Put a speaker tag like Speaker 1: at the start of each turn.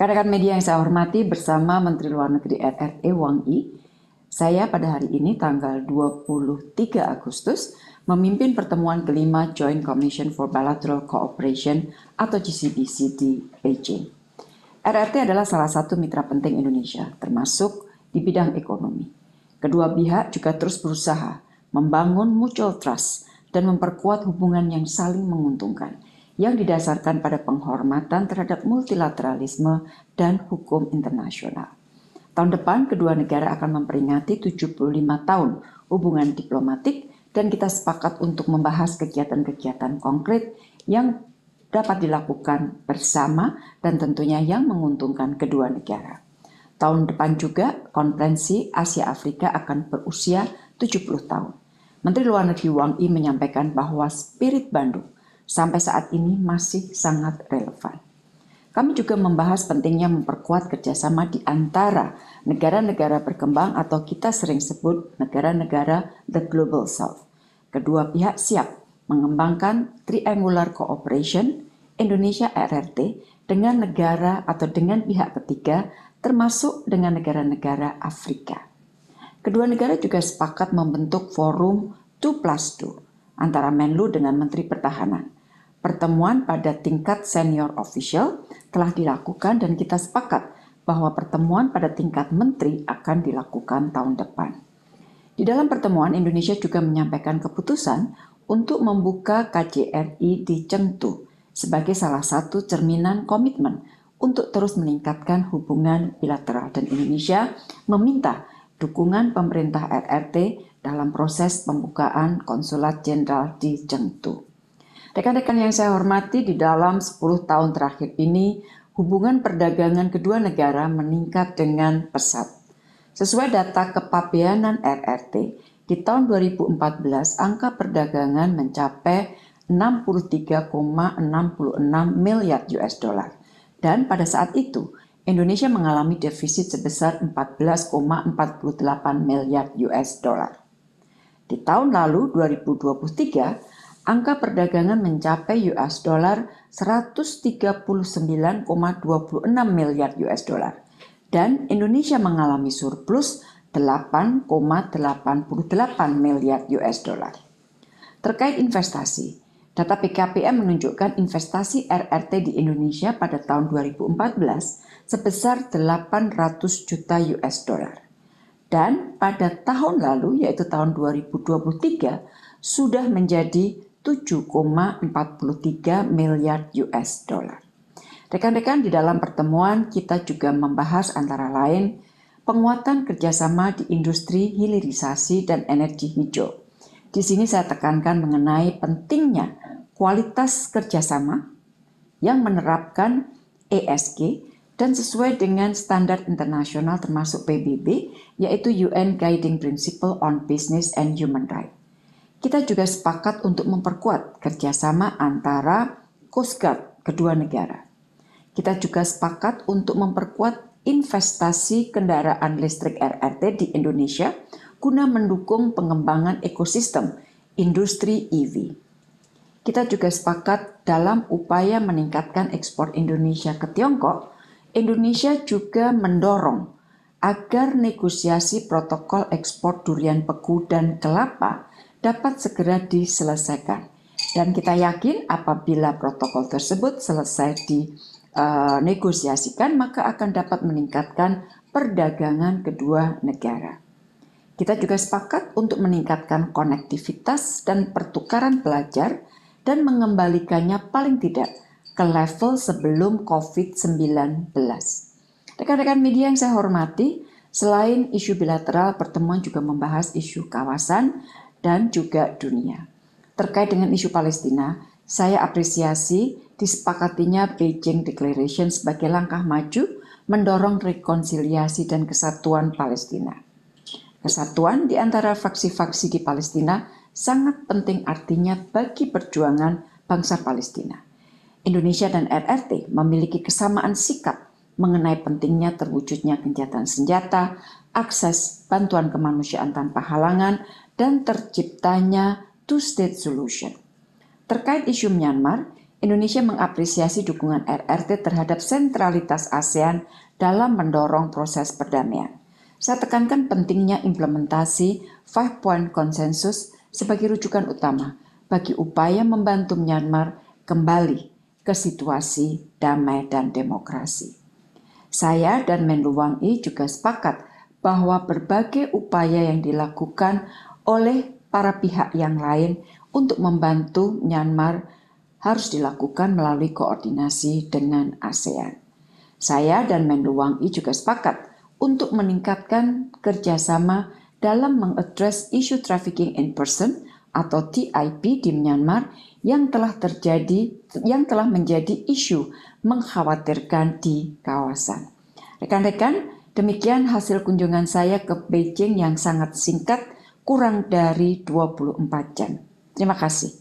Speaker 1: Rekan-rekan media yang saya hormati bersama Menteri Luar Negeri RRE Wang Yi, saya pada hari ini tanggal 23 Agustus memimpin pertemuan kelima Joint Commission for Bilateral Cooperation atau GCBC di Beijing. RRT adalah salah satu mitra penting Indonesia, termasuk di bidang ekonomi. Kedua pihak juga terus berusaha membangun mutual trust dan memperkuat hubungan yang saling menguntungkan – yang didasarkan pada penghormatan terhadap multilateralisme dan hukum internasional. Tahun depan kedua negara akan memperingati 75 tahun hubungan diplomatik dan kita sepakat untuk membahas kegiatan-kegiatan konkret yang dapat dilakukan bersama dan tentunya yang menguntungkan kedua negara. Tahun depan juga konferensi Asia Afrika akan berusia 70 tahun. Menteri Luar Negeri Wang Yi menyampaikan bahwa spirit Bandung sampai saat ini masih sangat relevan. Kami juga membahas pentingnya memperkuat kerjasama di antara negara-negara berkembang atau kita sering sebut negara-negara the global south. Kedua pihak siap mengembangkan triangular cooperation Indonesia RRT dengan negara atau dengan pihak ketiga termasuk dengan negara-negara Afrika. Kedua negara juga sepakat membentuk forum 2 plus 2 antara Menlu dengan Menteri Pertahanan Pertemuan pada tingkat senior official telah dilakukan dan kita sepakat bahwa pertemuan pada tingkat menteri akan dilakukan tahun depan. Di dalam pertemuan, Indonesia juga menyampaikan keputusan untuk membuka KJRI di Chengdu sebagai salah satu cerminan komitmen untuk terus meningkatkan hubungan bilateral dan Indonesia meminta dukungan pemerintah RRT dalam proses pembukaan konsulat jenderal di Chengdu. Rekan-rekan yang saya hormati, di dalam 10 tahun terakhir ini, hubungan perdagangan kedua negara meningkat dengan pesat. Sesuai data kepabeanan RRT, di tahun 2014 angka perdagangan mencapai 63,66 miliar US dollar. Dan pada saat itu, Indonesia mengalami defisit sebesar 14,48 miliar US dollar. Di tahun lalu 2023, angka perdagangan mencapai US dollar 139,26 miliar US dollar dan Indonesia mengalami surplus 8,88 miliar US dollar. Terkait investasi, data PKPM menunjukkan investasi RRT di Indonesia pada tahun 2014 sebesar 800 juta US dollar. Dan pada tahun lalu yaitu tahun 2023 sudah menjadi 7,43 miliar US dollar. Rekan-rekan, di dalam pertemuan kita juga membahas antara lain penguatan kerjasama di industri hilirisasi dan energi hijau. Di sini saya tekankan mengenai pentingnya kualitas kerjasama yang menerapkan ESG dan sesuai dengan standar internasional termasuk PBB, yaitu UN Guiding Principle on Business and Human Rights. Kita juga sepakat untuk memperkuat kerjasama antara Coast Guard kedua negara. Kita juga sepakat untuk memperkuat investasi kendaraan listrik RRT di Indonesia guna mendukung pengembangan ekosistem industri EV. Kita juga sepakat dalam upaya meningkatkan ekspor Indonesia ke Tiongkok, Indonesia juga mendorong agar negosiasi protokol ekspor durian peku dan kelapa dapat segera diselesaikan. Dan kita yakin apabila protokol tersebut selesai dinegosiasikan, eh, maka akan dapat meningkatkan perdagangan kedua negara. Kita juga sepakat untuk meningkatkan konektivitas dan pertukaran pelajar dan mengembalikannya paling tidak ke level sebelum COVID-19. Rekan-rekan media yang saya hormati, selain isu bilateral, pertemuan juga membahas isu kawasan dan juga dunia. Terkait dengan isu Palestina, saya apresiasi disepakatinya Beijing Declaration sebagai langkah maju mendorong rekonsiliasi dan kesatuan Palestina. Kesatuan di antara faksi-faksi di Palestina sangat penting artinya bagi perjuangan bangsa Palestina. Indonesia dan RRT memiliki kesamaan sikap mengenai pentingnya terwujudnya gencatan senjata, akses bantuan kemanusiaan tanpa halangan, dan terciptanya two-state solution. Terkait isu Myanmar, Indonesia mengapresiasi dukungan RRT terhadap sentralitas ASEAN dalam mendorong proses perdamaian. Saya tekankan pentingnya implementasi Five Point Consensus sebagai rujukan utama bagi upaya membantu Myanmar kembali ke situasi damai dan demokrasi. Saya dan Menlu Wang Yi juga sepakat bahwa berbagai upaya yang dilakukan oleh para pihak yang lain untuk membantu Myanmar harus dilakukan melalui koordinasi dengan ASEAN. Saya dan Menlu Wang Yi juga sepakat untuk meningkatkan kerjasama dalam mengadres isu trafficking in person atau TIP di Myanmar yang telah terjadi yang telah menjadi isu mengkhawatirkan di kawasan. Rekan-rekan, demikian hasil kunjungan saya ke Beijing yang sangat singkat kurang dari 24 jam. Terima kasih.